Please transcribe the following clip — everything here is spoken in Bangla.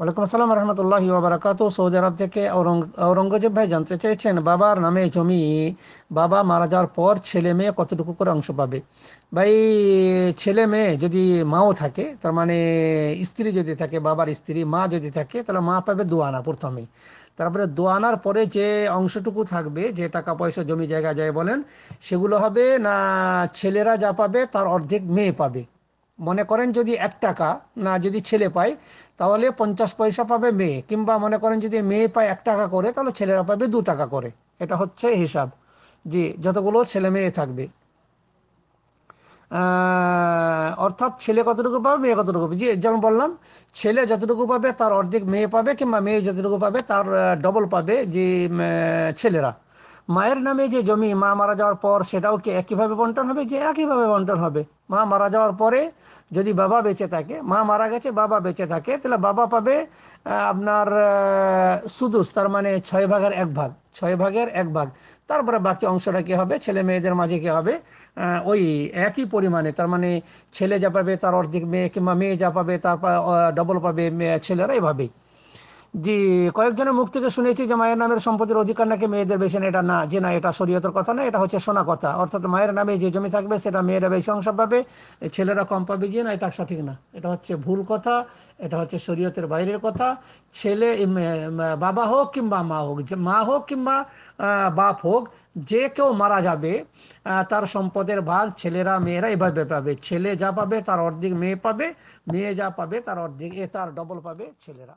ওয়ালাইকুম আসসালাম রহমতুল্লাহ বারাকাতু সৌদি আরব থেকে ঔরঙ্গজেব ভাই জানতে চাইছেন বাবার নামে জমি বাবা মারা যাওয়ার পর ছেলে মেয়ে কতটুকু করে অংশ পাবে ভাই ছেলে মেয়ে যদি মাও থাকে তার মানে স্ত্রী যদি থাকে বাবার স্ত্রী মা যদি থাকে তাহলে মা পাবে দোয়ানা প্রথমেই তারপরে দোয়ানার পরে যে অংশটুকু থাকবে যে টাকা পয়সা জমি জায়গা যায় বলেন সেগুলো হবে না ছেলেরা যা পাবে তার অর্ধেক মেয়ে পাবে মনে করেন যদি এক টাকা না যদি ছেলে পায় তাহলে পঞ্চাশ পয়সা পাবে মেয়ে কিংবা মনে করেন যদি মেয়ে পায় এক টাকা করে তাহলে ছেলেরা পাবে দু টাকা করে এটা হচ্ছে হিসাব যে যতগুলো ছেলে মেয়ে থাকবে অর্থাৎ ছেলে কতটুকু পাবে মেয়ে কতটুকু পাবে যেমন বললাম ছেলে যতটুকু পাবে তার অর্ধেক মেয়ে পাবে কিংবা মেয়ে যতটুকু পাবে তার ডবল পাবে যে ছেলেরা মায়ের নামে যে জমি মা মারা যাওয়ার পর সেটাও কি একইভাবে বন্টন হবে যে একইভাবে বন্টন হবে মা মারা যাওয়ার পরে যদি বাবা বেঁচে থাকে মা মারা গেছে বাবা বেঁচে থাকে তাহলে বাবা পাবে আপনার সুদুস তার মানে ছয় ভাগের এক ভাগ ছয় ভাগের এক ভাগ তারপরে বাকি অংশটা কি হবে ছেলে মেয়েদের মাঝে কি হবে ওই একই পরিমাণে তার মানে ছেলে যা পাবে তার অর্ধেক মেয়ে কিংবা মেয়ে যা পাবে তার ডবল পাবে ছেলেরা এভাবেই জি কয়েকজনের মুখ থেকে শুনেছি যে মায়ের নামের সম্পত্তির অধিকার নাকি মেয়েদের বেশি এটা না যে না এটা শরীয়তের কথা না এটা হচ্ছে শোনা কথা অর্থাৎ মায়ের নামে যে জমি থাকবে সেটা মেয়েরা বেশি অংশ পাবে ছেলেরা কম পাবে গিয়ে না এটা সঠিক না এটা হচ্ছে ভুল কথা এটা হচ্ছে শরীয়তের বাইরের কথা ছেলে বাবা হোক কিংবা মা হোক মা হোক কিংবা বাপ হোক যে কেউ মারা যাবে তার সম্পদের ভাগ ছেলেরা মেয়েরা এভাবে পাবে ছেলে যা পাবে তার অর্ধেক মেয়ে পাবে মেয়ে যা পাবে তার অর্ধেক এ তার ডবল পাবে ছেলেরা